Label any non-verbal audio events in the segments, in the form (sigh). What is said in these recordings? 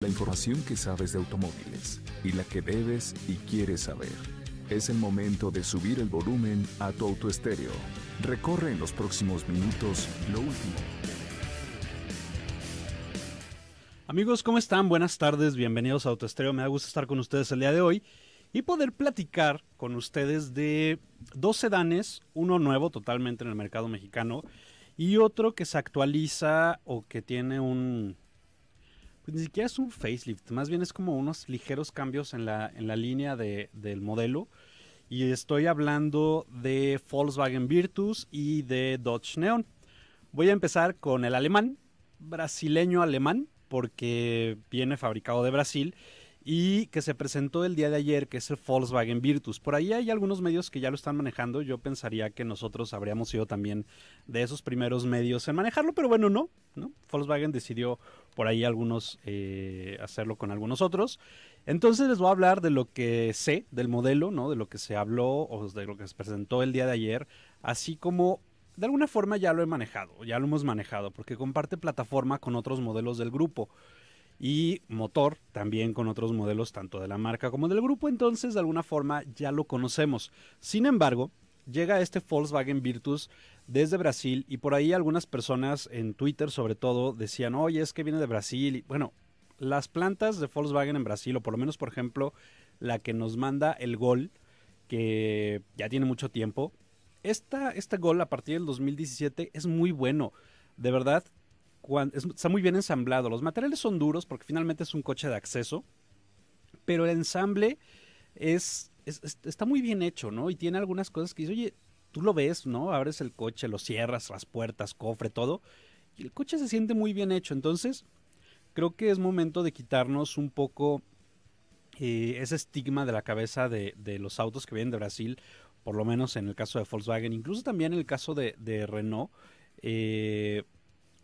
La información que sabes de automóviles y la que debes y quieres saber. Es el momento de subir el volumen a tu autoestéreo. Recorre en los próximos minutos lo último. Amigos, ¿cómo están? Buenas tardes, bienvenidos a Autoestéreo. Me da gusto estar con ustedes el día de hoy y poder platicar con ustedes de dos sedanes, uno nuevo totalmente en el mercado mexicano y otro que se actualiza o que tiene un pues, ni siquiera es un facelift, más bien es como unos ligeros cambios en la, línea del modelo. Y estoy hablando de Volkswagen Virtus y de Dodge Neon. Voy a empezar con el alemán, brasileño-alemán, porque viene fabricado de Brasil y que se presentó el día de ayer, que es el Volkswagen Virtus. Por ahí hay algunos medios que ya lo están manejando. Yo pensaría que nosotros habríamos sido también de esos primeros medios en manejarlo, pero bueno, ¿no? Volkswagen decidió por ahí algunos, eh, hacerlo con algunos otros. Entonces les voy a hablar de lo que sé del modelo, ¿no? De lo que se habló o de lo que se presentó el día de ayer, así como de alguna forma ya lo he manejado, ya lo hemos manejado, porque comparte plataforma con otros modelos del grupo y motor también con otros modelos tanto de la marca como del grupo, entonces de alguna forma ya lo conocemos. Sin embargo, llega este Volkswagen Virtus desde Brasil y por ahí algunas personas en Twitter sobre todo decían, oye, es que viene de Brasil. Y bueno, las plantas de Volkswagen en Brasil, o por lo menos por ejemplo la que nos manda el Gol, que ya tiene mucho tiempo, esta, este Gol a partir del 2017 es muy bueno. De verdad, está muy bien ensamblado. Los materiales son duros porque finalmente es un coche de acceso, pero el ensamble está muy bien hecho, ¿no? Y tiene algunas cosas que dice, oye, tú lo ves, ¿no? Abres el coche, lo cierras, las puertas, cofre, todo. Y el coche se siente muy bien hecho. Entonces, creo que es momento de quitarnos un poco eh, ese estigma de la cabeza de, de, los autos que vienen de Brasil, por lo menos en el caso de Volkswagen, incluso también en el caso de, Renault. Eh,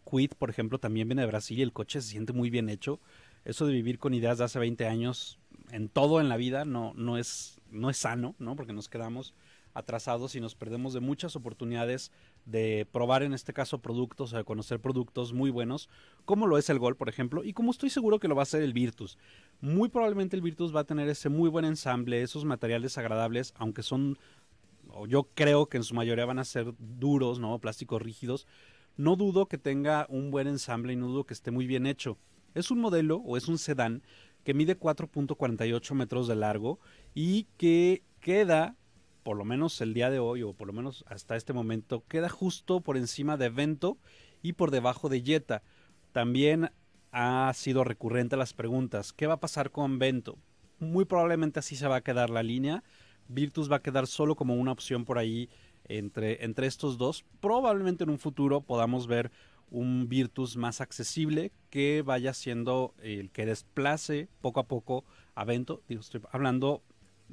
Quid, por ejemplo, también viene de Brasil y el coche se siente muy bien hecho. Eso de vivir con ideas de hace 20 años en todo en la vida no, no, es, no es sano, ¿no? Porque nos quedamos atrasados y nos perdemos de muchas oportunidades de probar en este caso productos, o de conocer productos muy buenos, como lo es el Gol, por ejemplo, y como estoy seguro que lo va a hacer el Virtus. Muy probablemente el Virtus va a tener ese muy buen ensamble, esos materiales agradables, aunque son, yo creo que en su mayoría van a ser duros, ¿no? Plásticos rígidos. No dudo que tenga un buen ensamble y no dudo que esté muy bien hecho. Es un modelo o es un sedán que mide 4.48 metros de largo y que queda por lo menos el día de hoy o por lo menos hasta este momento, queda justo por encima de Vento y por debajo de Jetta. También ha sido recurrente las preguntas, ¿qué va a pasar con Vento? Muy probablemente así se va a quedar la línea. Virtus va a quedar solo como una opción por ahí entre, entre estos dos. Probablemente en un futuro podamos ver un Virtus más accesible que vaya siendo el que desplace poco a poco a Vento. Digo, estoy hablando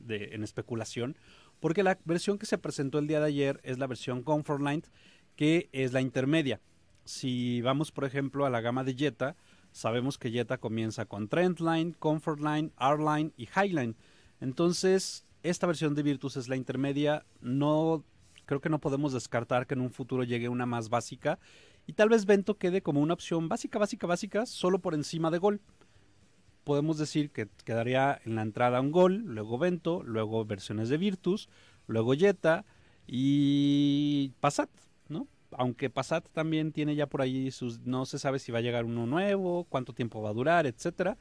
en especulación, porque la versión que se presentó el día de ayer es la versión Comfortline, que es la intermedia. Si vamos, por ejemplo, a la gama de Jetta, sabemos que Jetta comienza con Trendline, Comfortline, R-Line y Highline. Entonces, esta versión de Virtus es la intermedia. No creo que no podemos descartar que en un futuro llegue una más básica y tal vez Vento quede como una opción básica, básica, básica, solo por encima de Gol podemos decir que quedaría en la entrada un gol, luego Vento, luego versiones de Virtus, luego Jetta y Passat, ¿no? Aunque Passat también tiene ya por ahí sus, no se sabe si va a llegar uno nuevo, cuánto tiempo va a durar, etc.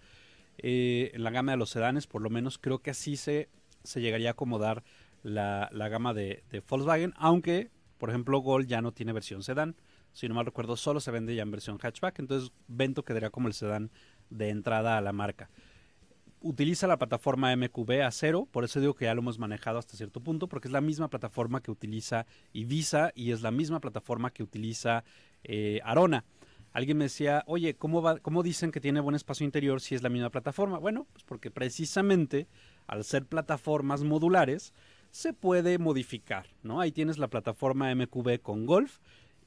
Eh, en la gama de los sedanes, por lo menos creo que así se, se llegaría a acomodar la, gama de, Volkswagen, aunque, por ejemplo, Gol ya no tiene versión sedán. Si no mal recuerdo, solo se vende ya en versión hatchback, entonces Vento quedaría como el sedán de entrada a la marca. Utiliza la plataforma MQB a cero, por eso digo que ya lo hemos manejado hasta cierto punto, porque es la misma plataforma que utiliza Ibiza y es la misma plataforma que utiliza eh, Arona. Alguien me decía, oye, ¿cómo, dicen que tiene buen espacio interior si es la misma plataforma? Bueno, pues porque precisamente al ser plataformas modulares, se puede modificar, ¿no? Ahí tienes la plataforma MQB con Golf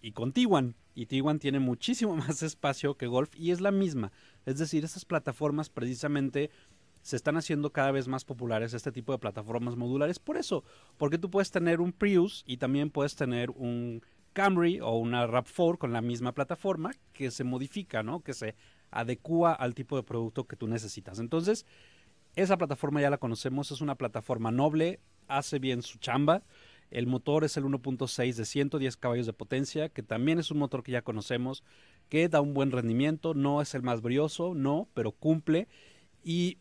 y con Tiguan. Y Tiguan tiene muchísimo (laughs) más espacio que Golf y es la misma. Es decir, estas plataformas precisamente se están haciendo cada vez más populares este tipo de plataformas modulares. Por eso, porque tú puedes tener un Prius y también puedes tener un Camry o una rap 4 con la misma plataforma que se modifica, ¿no? Que se adecua al tipo de producto que tú necesitas. Entonces, esa plataforma ya la conocemos, es una plataforma noble, hace bien su chamba. El motor es el 1.6 de 110 caballos de potencia, que también es un motor que ya conocemos que da un buen rendimiento, no es el más brioso, no, pero cumple. Y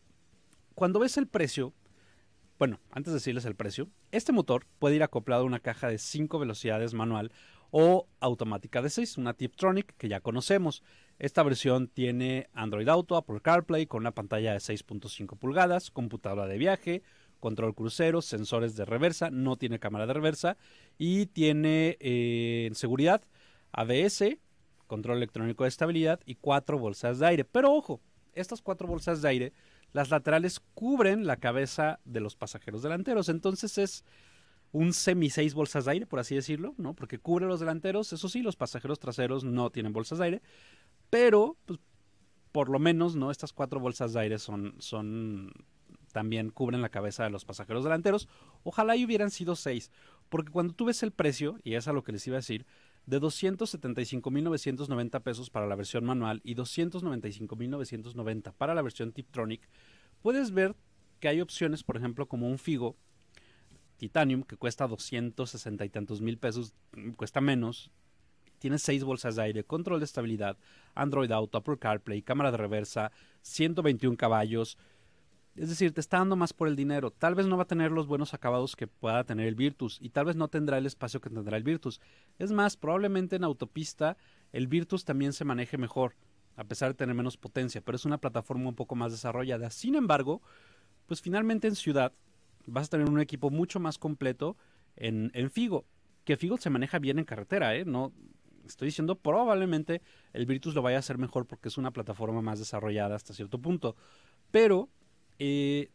cuando ves el precio, bueno, antes de decirles el precio, este motor puede ir acoplado a una caja de 5 velocidades manual o automática de 6, una Tiptronic que ya conocemos. Esta versión tiene Android Auto, Apple CarPlay con una pantalla de 6.5 pulgadas, computadora de viaje, control crucero, sensores de reversa, no tiene cámara de reversa y tiene eh, seguridad ABS, control electrónico de estabilidad y cuatro bolsas de aire. Pero ojo, estas cuatro bolsas de aire, las laterales cubren la cabeza de los pasajeros delanteros. Entonces es un semi seis bolsas de aire, por así decirlo, ¿no? Porque cubre los delanteros, eso sí, los pasajeros traseros no tienen bolsas de aire, pero pues, por lo menos, ¿no? Estas cuatro bolsas de aire son, son también cubren la cabeza de los pasajeros delanteros. Ojalá hubieran sido seis, porque cuando tú ves el precio, y es a lo que les iba a decir, de 275.990 pesos para la versión manual y 295.990 para la versión Tiptronic, puedes ver que hay opciones, por ejemplo, como un Figo Titanium que cuesta 260 y tantos mil pesos, mm, cuesta menos. Tiene 6 bolsas de aire, control de estabilidad, Android Auto, Apple CarPlay, cámara de reversa, 121 caballos, es decir, te está dando más por el dinero. Tal vez no va a tener los buenos acabados que pueda tener el Virtus y tal vez no tendrá el espacio que tendrá el Virtus. Es más, probablemente en autopista el Virtus también se maneje mejor, a pesar de tener menos potencia, pero es una plataforma un poco más desarrollada. Sin embargo, pues finalmente en ciudad vas a tener un equipo mucho más completo en, en Figo, que Figo se maneja bien en carretera, ¿eh? No, estoy diciendo probablemente el Virtus lo vaya a hacer mejor porque es una plataforma más desarrollada hasta cierto punto, pero eh,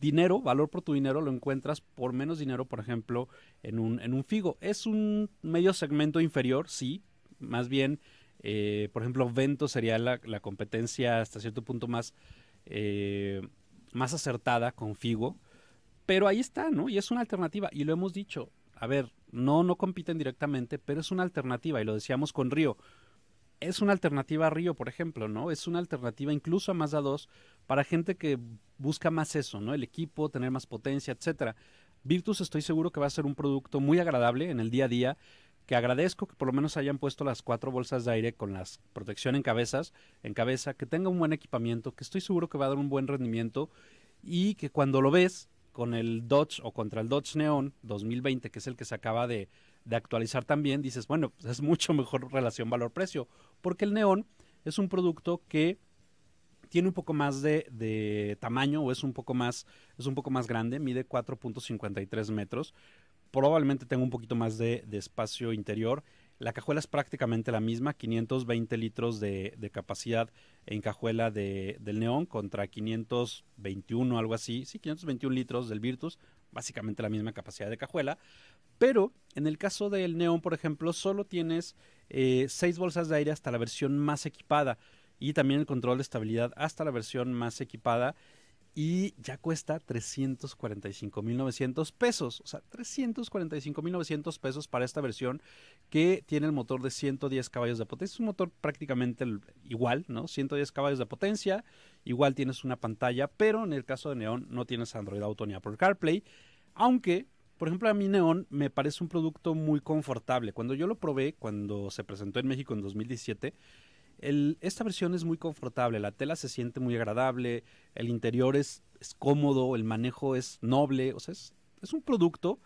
dinero, valor por tu dinero, lo encuentras por menos dinero, por ejemplo, en un, en un Figo. Es un medio segmento inferior, sí, más bien, eh, por ejemplo, Vento sería la, competencia hasta cierto punto más, eh, más acertada con Figo, pero ahí está, ¿no? Y es una alternativa, y lo hemos dicho, a ver, no, no compiten directamente, pero es una alternativa, y lo decíamos con Río. Es una alternativa a Río, por ejemplo, ¿no? Es una alternativa incluso a Mazda 2 para gente que busca más eso, ¿no? El equipo, tener más potencia, etcétera. Virtus estoy seguro que va a ser un producto muy agradable en el día a día, que agradezco que por lo menos hayan puesto las cuatro bolsas de aire con las protección en cabezas, en cabeza, que tenga un buen equipamiento, que estoy seguro que va a dar un buen rendimiento y que cuando lo ves con el Dodge o contra el Dodge Neon 2020, que es el que se acaba de, actualizar también, dices, bueno, pues, es mucho mejor relación valor-precio, porque el Neon es un producto que tiene un poco más de, tamaño o es un poco más, es un poco más grande, mide 4.53 metros. Probablemente tenga un poquito más de, espacio interior. La cajuela es prácticamente la misma, 520 litros de, capacidad en cajuela del Neón contra 521, algo así. Sí, 521 litros del Virtus, básicamente la misma capacidad de cajuela. Pero en el caso del Neón, por ejemplo, solo tienes 6 eh, bolsas de aire hasta la versión más equipada y también el control de estabilidad hasta la versión más equipada y ya cuesta 345.900 pesos, o sea, 345.900 pesos para esta versión que tiene el motor de 110 caballos de potencia, es un motor prácticamente igual, ¿no? 110 caballos de potencia, igual tienes una pantalla, pero en el caso de Neon no tienes Android Auto ni Apple CarPlay, aunque por ejemplo, a mí Neon me parece un producto muy confortable. Cuando yo lo probé, cuando se presentó en México en 2017, esta versión es muy confortable, la tela se siente muy agradable, el interior es, es cómodo, el manejo es noble, o sea, es, un producto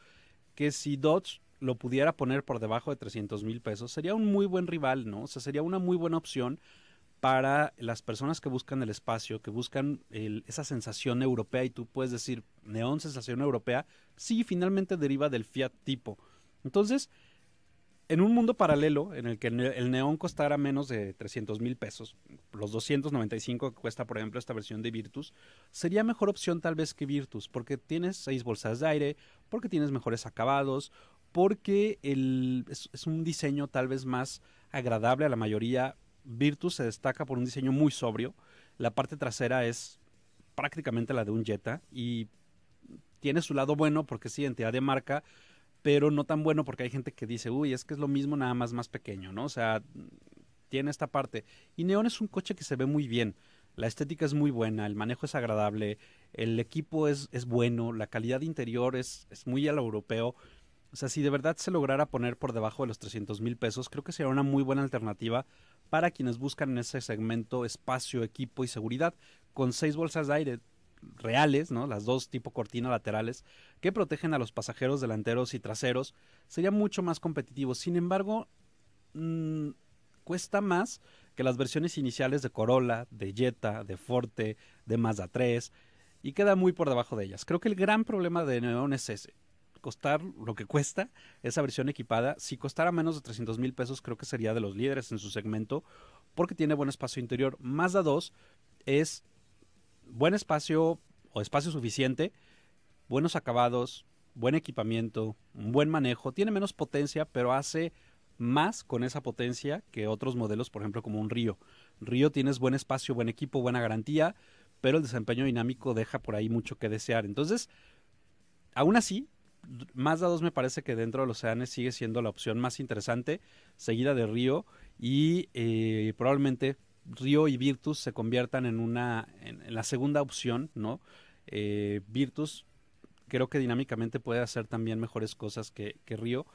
que si Dodge lo pudiera poner por debajo de 300 mil pesos, sería un muy buen rival, ¿no? O sea, sería una muy buena opción para las personas que buscan el espacio, que buscan esa sensación europea y tú puedes decir, neón sensación europea, sí, finalmente deriva del Fiat tipo. Entonces, en un mundo paralelo en el que el neón costara menos de 300 mil pesos, los 295 que cuesta, por ejemplo, esta versión de Virtus, sería mejor opción tal vez que Virtus, porque tienes seis bolsas de aire, porque tienes mejores acabados, porque es, un diseño tal vez más agradable a la mayoría. Virtus se destaca por un diseño muy sobrio. La parte trasera es prácticamente la de un Jetta y tiene su lado bueno porque es identidad de marca, pero no tan bueno porque hay gente que dice, uy, es que es lo mismo, nada más más pequeño, ¿no? O sea, tiene esta parte. Y Neon es un coche que se ve muy bien. La estética es muy buena, el manejo es agradable, el equipo es, es bueno, la calidad interior es, es muy a lo europeo. O sea, si de verdad se lograra poner por debajo de los 300 mil pesos, creo que sería una muy buena alternativa para quienes buscan en ese segmento espacio, equipo y seguridad. Con seis bolsas de aire reales, ¿no? Las dos tipo cortina laterales que protegen a los pasajeros delanteros y traseros, sería mucho más competitivo. Sin embargo, mm, cuesta más que las versiones iniciales de Corolla, de Jetta, de Forte, de Mazda 3 y queda muy por debajo de ellas. Creo que el gran problema de Neon es ese. Costar lo que cuesta esa versión equipada, si costara menos de 300 mil pesos, creo que sería de los líderes en su segmento, porque tiene buen espacio interior. Mazda 2 es buen espacio o espacio suficiente, buenos acabados, buen equipamiento, buen manejo, tiene menos potencia, pero hace más con esa potencia que otros modelos, por ejemplo, como un Río. Río tienes buen espacio, buen equipo, buena garantía, pero el desempeño dinámico deja por ahí mucho que desear. Entonces, aún así, más dados me parece que dentro de los océanes sigue siendo la opción más interesante, seguida de Río y eh, probablemente Río y Virtus se conviertan en una en, la segunda opción, ¿no? Eh, Virtus creo que dinámicamente puede hacer también mejores cosas que, Río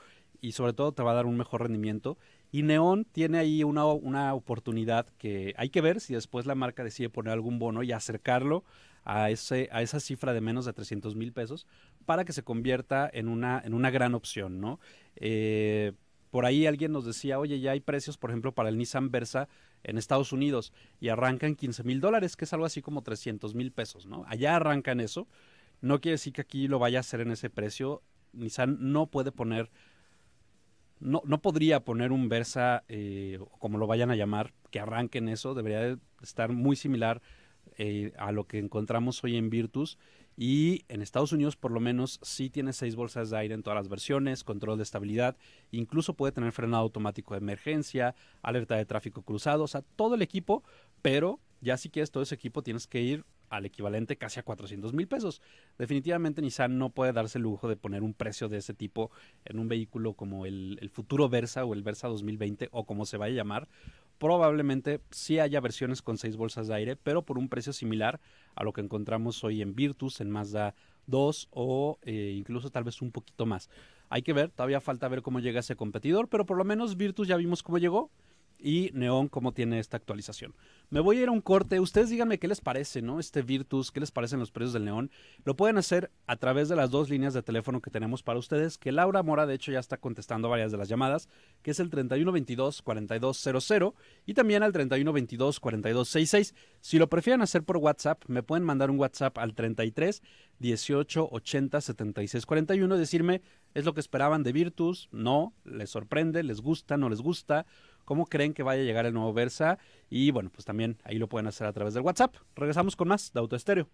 y sobre todo te va a dar un mejor rendimiento. Y Neon tiene ahí una, oportunidad que hay que ver si después la marca decide poner algún bono y acercarlo a, ese, a esa cifra de menos de 300 mil pesos para que se convierta en una, en una gran opción, ¿no? Eh, por ahí alguien nos decía, oye, ya hay precios, por ejemplo, para el Nissan Versa en Estados Unidos y arrancan 15 mil dólares, que es algo así como 300 mil pesos, ¿no? Allá arrancan eso. No quiere decir que aquí lo vaya a hacer en ese precio. Nissan no puede poner, no, no podría poner un Versa, eh, como lo vayan a llamar, que arranquen eso. Debería estar muy similar eh, a lo que encontramos hoy en Virtus y en Estados Unidos, por lo menos, sí tiene seis bolsas de aire en todas las versiones, control de estabilidad, incluso puede tener frenado automático de emergencia, alerta de tráfico cruzado, o sea, todo el equipo, pero ya si quieres todo ese equipo tienes que ir al equivalente casi a 400 mil pesos. Definitivamente Nissan no puede darse el lujo de poner un precio de ese tipo en un vehículo como el, futuro Versa o el Versa 2020 o como se vaya a llamar, probablemente sí haya versiones con seis bolsas de aire, pero por un precio similar a lo que encontramos hoy en Virtus, en Mazda 2 o eh, incluso tal vez un poquito más. Hay que ver, todavía falta ver cómo llega ese competidor, pero por lo menos Virtus ya vimos cómo llegó y Neón cómo tiene esta actualización. Me voy a ir a un corte. Ustedes díganme qué les parece, ¿no? Este Virtus, qué les parecen los precios del Neón. Lo pueden hacer a través de las dos líneas de teléfono que tenemos para ustedes, que Laura Mora, de hecho, ya está contestando varias de las llamadas, que es el 3122-4200 y también al 3122-4266. Si lo prefieren hacer por WhatsApp, me pueden mandar un WhatsApp al 33 18 y decirme, ¿es lo que esperaban de Virtus? No, ¿les sorprende? ¿Les gusta? ¿No les gusta? cómo creen que vaya a llegar el nuevo Versa. Y bueno, pues también ahí lo pueden hacer a través del WhatsApp. Regresamos con más de Auto Estéreo.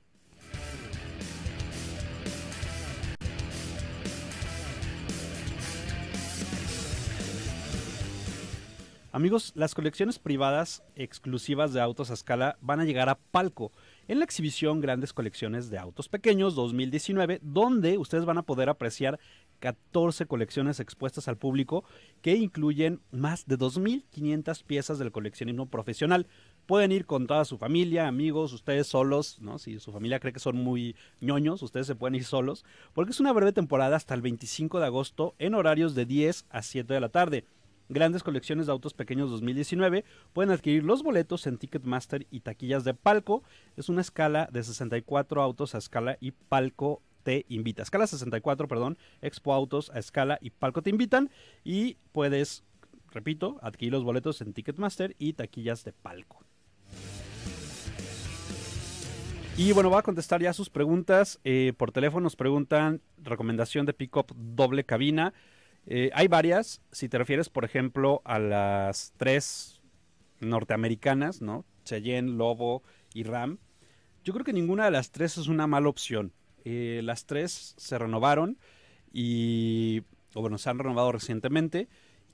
Amigos, las colecciones privadas exclusivas de autos a escala van a llegar a Palco en la exhibición Grandes Colecciones de Autos Pequeños 2019, donde ustedes van a poder apreciar 14 colecciones expuestas al público que incluyen más de 2.500 piezas del coleccionismo profesional. Pueden ir con toda su familia, amigos, ustedes solos, ¿no? Si su familia cree que son muy ñoños, ustedes se pueden ir solos, porque es una breve temporada hasta el 25 de agosto en horarios de 10 a 7 de la tarde. Grandes colecciones de autos pequeños 2019 pueden adquirir los boletos en Ticketmaster y taquillas de palco. Es una escala de 64 autos a escala y palco te invita. Escala 64, perdón, Expo Autos a Escala y Palco te invitan y puedes, repito, adquirir los boletos en Ticketmaster y taquillas de Palco. Y bueno, va a contestar ya sus preguntas. Eh, por teléfono nos preguntan recomendación de pick-up doble cabina. Eh, hay varias. Si te refieres, por ejemplo, a las tres norteamericanas, ¿no? Cheyenne, Lobo y Ram. Yo creo que ninguna de las tres es una mala opción. Eh, las tres se renovaron y, o bueno, se han renovado recientemente.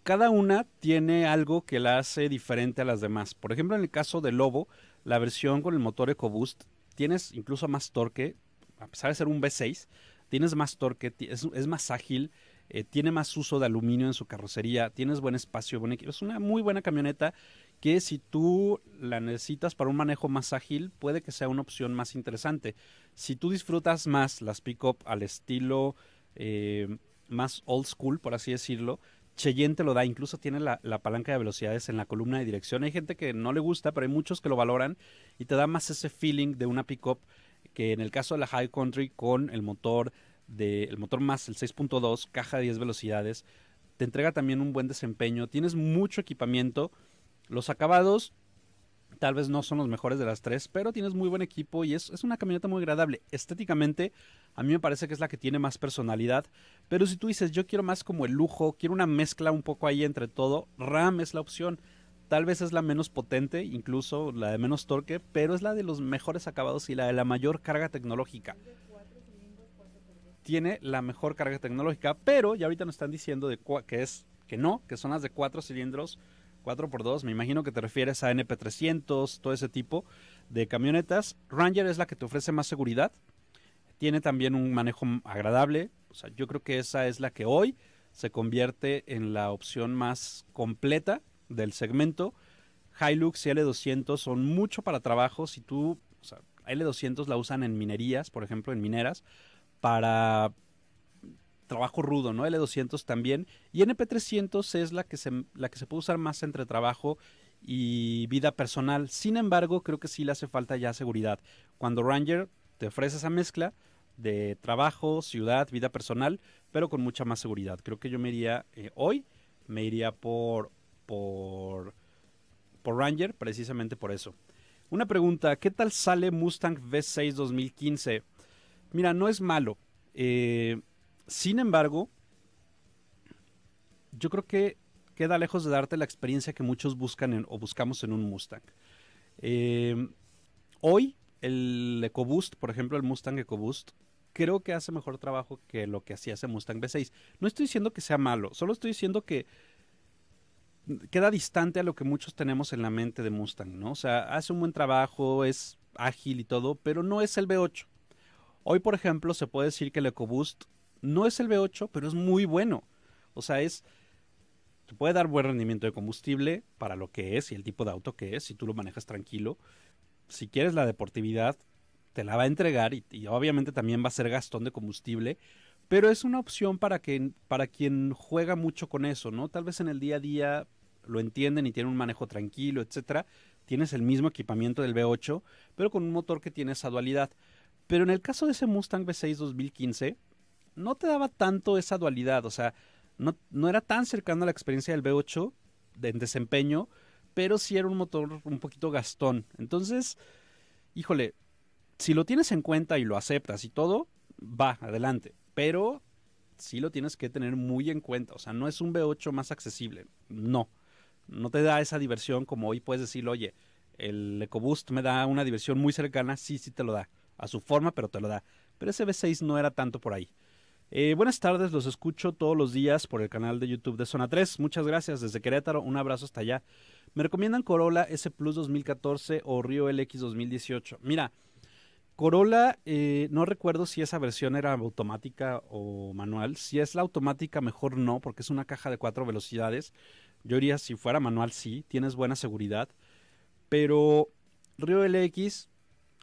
Cada una tiene algo que la hace diferente a las demás. Por ejemplo, en el caso de Lobo, la versión con el motor EcoBoost, tienes incluso más torque, a pesar de ser un V6, tienes más torque, es, más ágil, eh, tiene más uso de aluminio en su carrocería, tienes buen espacio, buen Es una muy buena camioneta que si tú la necesitas para un manejo más ágil, puede que sea una opción más interesante. Si tú disfrutas más las pick-up al estilo eh, más old school, por así decirlo, Cheyenne te lo da, incluso tiene la, palanca de velocidades en la columna de dirección. Hay gente que no le gusta, pero hay muchos que lo valoran y te da más ese feeling de una pick-up que en el caso de la High Country con el motor de el motor más el 6.2, caja de 10 velocidades, te entrega también un buen desempeño, tienes mucho equipamiento los acabados tal vez no son los mejores de las tres, pero tienes muy buen equipo y es, es, una camioneta muy agradable. Estéticamente, a mí me parece que es la que tiene más personalidad, pero si tú dices, yo quiero más como el lujo, quiero una mezcla un poco ahí entre todo, RAM es la opción. Tal vez es la menos potente, incluso la de menos torque, pero es la de los mejores acabados y la de la mayor carga tecnológica. Tiene la mejor carga tecnológica, pero ya ahorita nos están diciendo de que es que no, que son las de cuatro cilindros 4x2, me imagino que te refieres a NP300, todo ese tipo de camionetas. Ranger es la que te ofrece más seguridad, tiene también un manejo agradable, o sea, yo creo que esa es la que hoy se convierte en la opción más completa del segmento. Hilux y L200 son mucho para trabajo, si tú, o sea, L200 la usan en minerías, por ejemplo, en mineras, para trabajo rudo, ¿no? L200 también. Y NP300 es la que, se, la que se puede usar más entre trabajo y vida personal. Sin embargo, creo que sí le hace falta ya seguridad. Cuando Ranger te ofrece esa mezcla de trabajo, ciudad, vida personal, pero con mucha más seguridad. Creo que yo me iría eh, hoy, me iría por, por, por Ranger precisamente por eso. Una pregunta, ¿qué tal sale Mustang V6 2015? Mira, no es malo. Eh, sin embargo, yo creo que queda lejos de darte la experiencia que muchos buscan o buscamos en un Mustang. Em, hoy, el EcoBoost, por ejemplo, el Mustang EcoBoost, creo que hace mejor trabajo que lo que hacía ese Mustang V6. No estoy diciendo que sea malo, solo estoy diciendo que queda distante a lo que muchos tenemos en la mente de Mustang, ¿no? O sea, hace un buen trabajo, es ágil y todo, pero no es el V8. Hoy, por ejemplo, se puede decir que el EcoBoost no es el V8, pero es muy bueno. O sea, es. Te puede dar buen rendimiento de combustible para lo que es y el tipo de auto que es, si tú lo manejas tranquilo. Si quieres la deportividad, te la va a entregar y, obviamente también va a ser gastón de combustible. Pero es una opción para, que, para quien juega mucho con eso, ¿no? Tal vez en el día a día lo entienden y tienen un manejo tranquilo, etcétera. Tienes el mismo equipamiento del V8, pero con un motor que tiene esa dualidad. Pero en el caso de ese Mustang V6 2015, no te daba tanto esa dualidad, o sea, no, era tan cercano a la experiencia del V8 en desempeño, pero sí era un motor un poquito gastón. Entonces, híjole, si lo tienes en cuenta y lo aceptas y todo, va, adelante. Pero sí lo tienes que tener muy en cuenta. O sea, no es un V8 más accesible. No. No te da esa diversión como hoy puedes decir, oye, el EcoBoost me da una diversión muy cercana. Sí, sí te lo da. A su forma, pero te lo da. Pero ese V6 no era tanto por ahí. Eh, buenas tardes, los escucho todos los días por el canal de YouTube de Zona 3. Muchas gracias desde Querétaro, un abrazo hasta allá. Me recomiendan Corolla S Plus 2014 o Río LX 2018. Mira, Corolla, eh, no recuerdo si esa versión era automática o manual. Si es la automática, mejor no, porque es una caja de cuatro velocidades. Yo diría, si fuera manual, sí, tienes buena seguridad. Pero Río LX,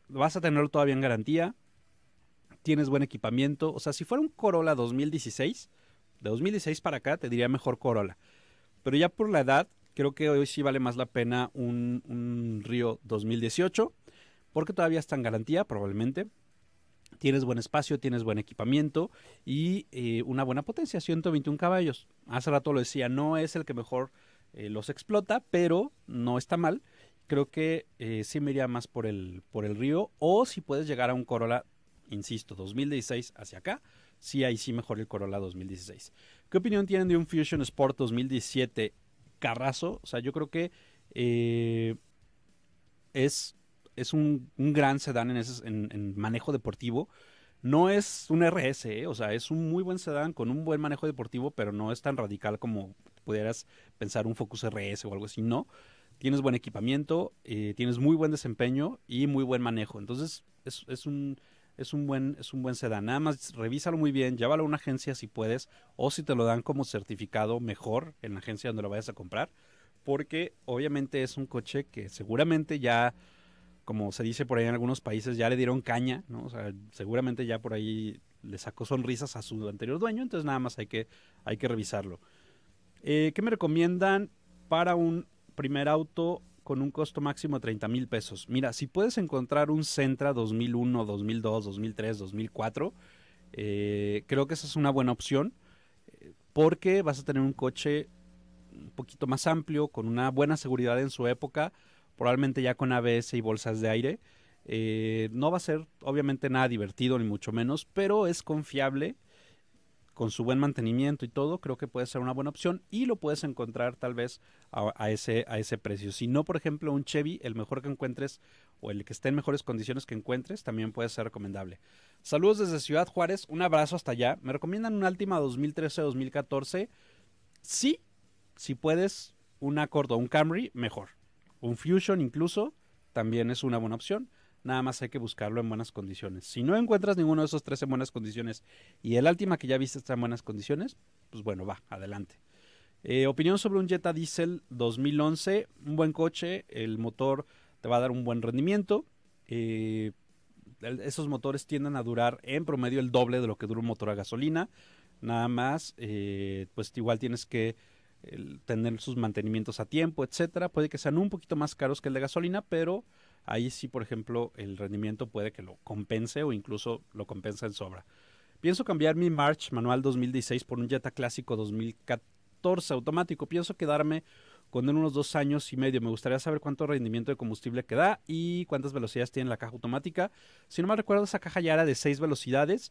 vas a tener todavía en garantía tienes buen equipamiento. O sea, si fuera un Corolla 2016, de 2016 para acá, te diría mejor Corolla. Pero ya por la edad, creo que hoy sí vale más la pena un, Río 2018, porque todavía está en garantía, probablemente. Tienes buen espacio, tienes buen equipamiento y eh, una buena potencia, 121 caballos. Hace rato lo decía, no es el que mejor eh, los explota, pero no está mal creo que eh, sí me iría más por el, por el río. O si puedes llegar a un Corolla insisto, 2016 hacia acá, sí ahí sí mejor el Corolla 2016. ¿Qué opinión tienen de un Fusion Sport 2017 carrazo? O sea, yo creo que eh, es, es un, gran sedán en, ese, en, manejo deportivo. No es un RS, eh, o sea, es un muy buen sedán con un buen manejo deportivo, pero no es tan radical como pudieras pensar un Focus RS o algo así, no tienes buen equipamiento, eh, tienes muy buen desempeño y muy buen manejo. Entonces, es, un, es un buen, es un buen sedán. Nada más revísalo muy bien, llévalo a una agencia si puedes, o si te lo dan como certificado mejor en la agencia donde lo vayas a comprar, porque obviamente es un coche que seguramente ya, como se dice por ahí en algunos países, ya le dieron caña, ¿no? O sea, seguramente ya por ahí le sacó sonrisas a su anterior dueño, entonces nada más hay que, hay que revisarlo. Eh, ¿Qué me recomiendan para un primer auto con un costo máximo de 30 mil pesos. Mira, si puedes encontrar un Centra 2001, 2002, 2003, 2004, creo que esa es una buena opción eh, porque vas a tener un coche un poquito más amplio, con una buena seguridad en su época, probablemente ya con ABS y bolsas de aire. Eh, no va a ser obviamente nada divertido ni mucho menos, pero es confiable con su buen mantenimiento y todo, creo que puede ser una buena opción y lo puedes encontrar tal vez a, ese, a ese precio. Si no, por ejemplo, un Chevy, el mejor que encuentres o el que esté en mejores condiciones que encuentres, también puede ser recomendable. Saludos desde Ciudad Juárez, un abrazo hasta allá. Me recomiendan un Altima 2013-2014. Sí, si puedes, un Accord o un Camry, mejor. Un Fusion incluso, también es una buena opción. Nada más hay que buscarlo en buenas condiciones. Si no encuentras ninguno de esos tres en buenas condiciones y el último que ya viste está en buenas condiciones, pues bueno, va, adelante. Eh, opinión sobre un Jetta Diesel 2011. Un buen coche, el motor te va a dar un buen rendimiento. Eh, esos motores tienden a durar en promedio el doble de lo que dura un motor a gasolina. Nada más, eh, pues igual tienes que tener sus mantenimientos a tiempo, etcétera. Puede que sean un poquito más caros que el de gasolina, pero ahí sí, por ejemplo, el rendimiento puede que lo compense o incluso lo compensa en sobra. Pienso cambiar mi March manual 2016 por un Jetta clásico 2014 automático. Pienso quedarme con él unos dos años y medio. Me gustaría saber cuánto rendimiento de combustible queda y cuántas velocidades tiene la caja automática. Si no me recuerdo, esa caja ya era de seis velocidades.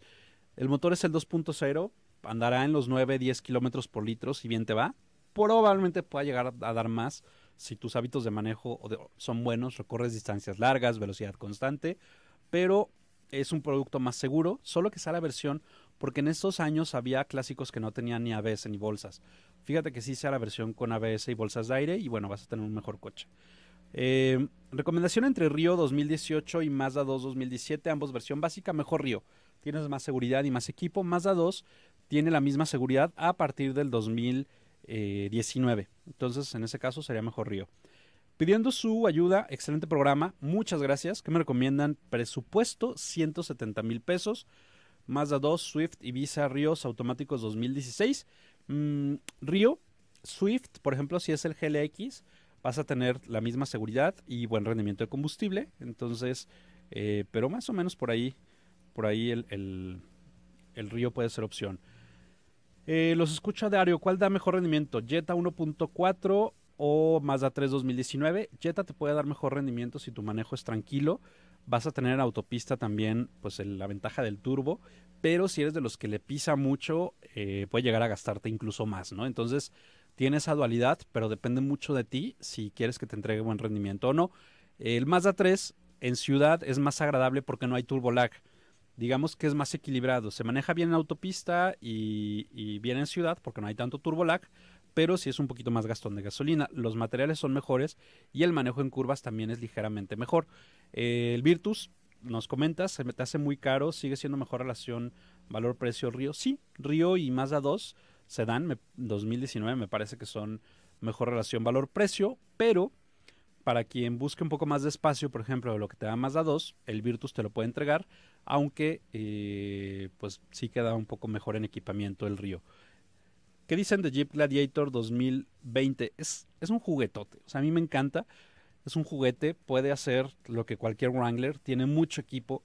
El motor es el 2.0, andará en los 9-10 kilómetros por litro, si bien te va. Probablemente pueda llegar a dar más si tus hábitos de manejo son buenos, recorres distancias largas, velocidad constante, pero es un producto más seguro, solo que sea la versión, porque en estos años había clásicos que no tenían ni ABS ni bolsas. Fíjate que sí sea la versión con ABS y bolsas de aire y bueno, vas a tener un mejor coche. Eh, recomendación entre Río 2018 y Mazda 2 2017, ambos versión básica, mejor Río. Tienes más seguridad y más equipo. Mazda 2 tiene la misma seguridad a partir del 2018. 19. Eh, Entonces, en ese caso sería mejor Río. Pidiendo su ayuda, excelente programa, muchas gracias. que me recomiendan? Presupuesto 170 mil pesos, más Mazda dos Swift y Visa Ríos automáticos 2016. Mm, Río, Swift, por ejemplo, si es el GLX, vas a tener la misma seguridad y buen rendimiento de combustible. Entonces, eh, pero más o menos por ahí, por ahí el, el Río puede ser opción. Eh, los escucha diario. ¿cuál da mejor rendimiento? ¿Jetta 1.4 o Mazda 3 2019? Jetta te puede dar mejor rendimiento si tu manejo es tranquilo. Vas a tener en autopista también pues la ventaja del turbo, pero si eres de los que le pisa mucho, eh, puede llegar a gastarte incluso más, ¿no? Entonces tiene esa dualidad, pero depende mucho de ti si quieres que te entregue buen rendimiento o no. El Mazda 3 en ciudad es más agradable porque no hay turbo lag digamos que es más equilibrado. Se maneja bien en autopista y, bien en ciudad porque no hay tanto Turbolac, pero sí es un poquito más gastón de gasolina. Los materiales son mejores y el manejo en curvas también es ligeramente mejor. Eh, el Virtus, nos comentas, se me te hace muy caro, sigue siendo mejor relación valor-precio-río. Sí, Río y Mazda 2 se dan, 2019 me parece que son mejor relación valor-precio, pero para quien busque un poco más de espacio, por ejemplo, lo que te da más Mazda 2, el Virtus te lo puede entregar, aunque eh, pues sí queda un poco mejor en equipamiento el Río. ¿Qué dicen de Jeep Gladiator 2020? Es, es un juguetote, o sea, a mí me encanta, es un juguete, puede hacer lo que cualquier Wrangler, tiene mucho equipo,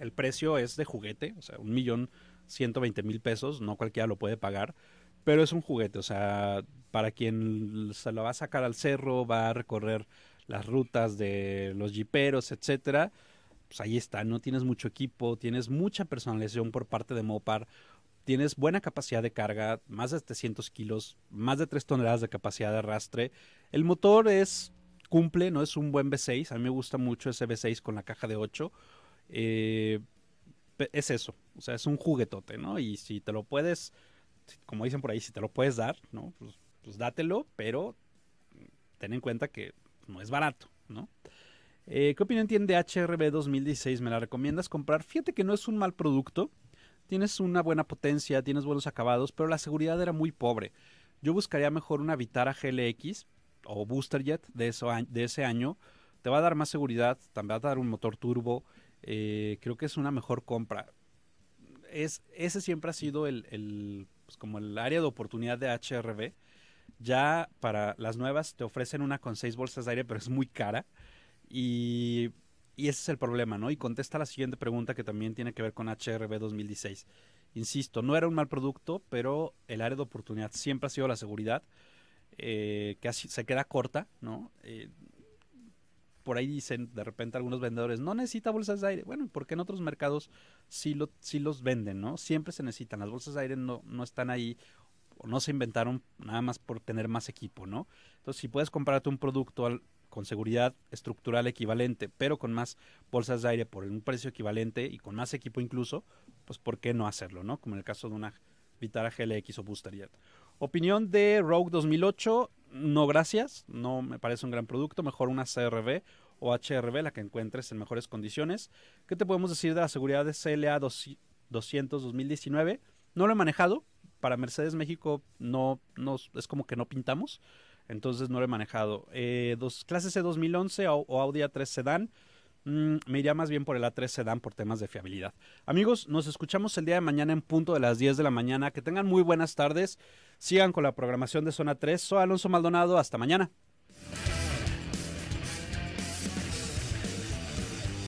el precio es de juguete, o sea, un millón ciento veinte mil pesos, no cualquiera lo puede pagar, pero es un juguete, o sea, para quien se lo va a sacar al cerro, va a recorrer las rutas de los jiperos, etcétera, pues ahí está, no tienes mucho equipo, tienes mucha personalización por parte de Mopar, tienes buena capacidad de carga, más de 700 kilos, más de 3 toneladas de capacidad de arrastre. El motor es cumple, no es un buen V6, a mí me gusta mucho ese V6 con la caja de 8. Eh, es eso, o sea, es un juguetote, ¿no? Y si te lo puedes como dicen por ahí, si te lo puedes dar, ¿no? Pues, pues dátelo, pero ten en cuenta que no es barato, ¿no? Eh, ¿Qué opinión tiene de HRB 2016? ¿Me la recomiendas comprar? Fíjate que no es un mal producto. Tienes una buena potencia, tienes buenos acabados, pero la seguridad era muy pobre. Yo buscaría mejor una Vitara GLX o Booster de, de ese año. Te va a dar más seguridad, también va a dar un motor turbo. Eh, creo que es una mejor compra. Es, ese siempre ha sido el, el pues, como el área de oportunidad de HRB, ya para las nuevas te ofrecen una con seis bolsas de aire, pero es muy cara. Y, y ese es el problema, ¿no? Y contesta la siguiente pregunta que también tiene que ver con HRB 2016. Insisto, no era un mal producto, pero el área de oportunidad siempre ha sido la seguridad, eh, que se queda corta, ¿no? Eh, por ahí dicen de repente algunos vendedores, no necesita bolsas de aire. Bueno, porque en otros mercados sí, los venden, ¿no? Siempre se necesitan. Las bolsas de aire no, no están ahí o no se inventaron nada más por tener más equipo, ¿no? Entonces, si puedes comprarte un producto con seguridad estructural equivalente, pero con más bolsas de aire por un precio equivalente y con más equipo incluso, pues ¿por qué no hacerlo, no? Como en el caso de una Vitara GLX o Booster Jet. Opinión de Rogue 2008, no gracias, no me parece un gran producto, mejor una CRV o HRB, la que encuentres en mejores condiciones. ¿Qué te podemos decir de la seguridad de CLA 200 2019? No lo he manejado. Para Mercedes México no, es como que no pintamos. Entonces no lo he manejado. Eh, dos, clase C 2011 o, Audi A3 Sedan. Dan. Mm, me iría más bien por el A3 Sedan por temas de fiabilidad. Amigos, nos escuchamos el día de mañana en punto de las 10 de la mañana. Que tengan muy buenas tardes. Sigan con la programación de Zona 3. Soy Alonso Maldonado. Hasta mañana.